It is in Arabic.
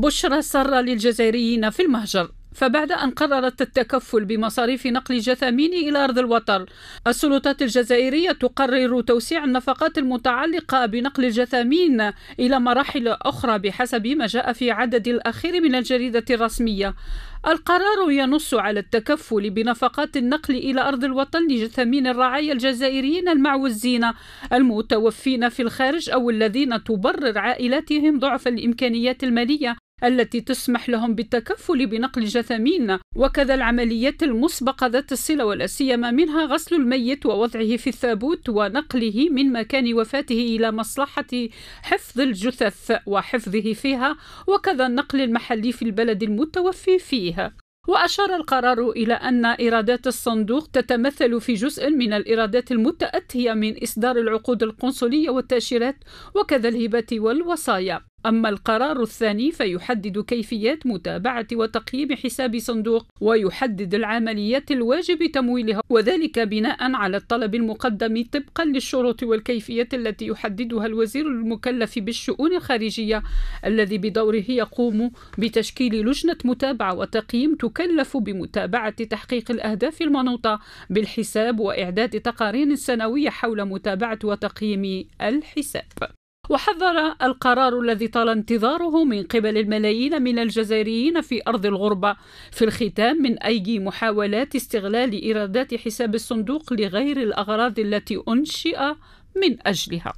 بشرى سارة للجزائريين في المهجر فبعد أن قررت التكفل بمصاريف نقل جثامين إلى أرض الوطن السلطات الجزائرية تقرر توسيع النفقات المتعلقة بنقل الجثامين إلى مراحل أخرى بحسب ما جاء في عدد الأخير من الجريدة الرسمية القرار ينص على التكفل بنفقات النقل إلى أرض الوطن لجثامين الرعايا الجزائريين المعوزين المتوفين في الخارج أو الذين تبرر عائلاتهم ضعف الإمكانيات المالية التي تسمح لهم بالتكفل بنقل الجثامين وكذا العمليات المسبقة ذات الصلة ولا سيما منها غسل الميت ووضعه في الثابوت ونقله من مكان وفاته إلى مصلحة حفظ الجثث وحفظه فيها وكذا النقل المحلي في البلد المتوفي فيه وأشار القرار إلى أن إيرادات الصندوق تتمثل في جزء من الإيرادات المتأتية من إصدار العقود القنصلية والتأشيرات وكذا الهبات والوصايا أما القرار الثاني فيحدد كيفيات متابعة وتقييم حساب صندوق ويحدد العمليات الواجب تمويلها وذلك بناء على الطلب المقدم طبقا للشروط والكيفيات التي يحددها الوزير المكلف بالشؤون الخارجية الذي بدوره يقوم بتشكيل لجنة متابعة وتقييم تكلف بمتابعة تحقيق الأهداف المنوطة بالحساب وإعداد تقارير سنوية حول متابعة وتقييم الحساب وحذر القرار الذي طال انتظاره من قبل الملايين من الجزائريين في أرض الغربة في الختام من أي محاولات استغلال إيرادات حساب الصندوق لغير الأغراض التي أنشئ من أجلها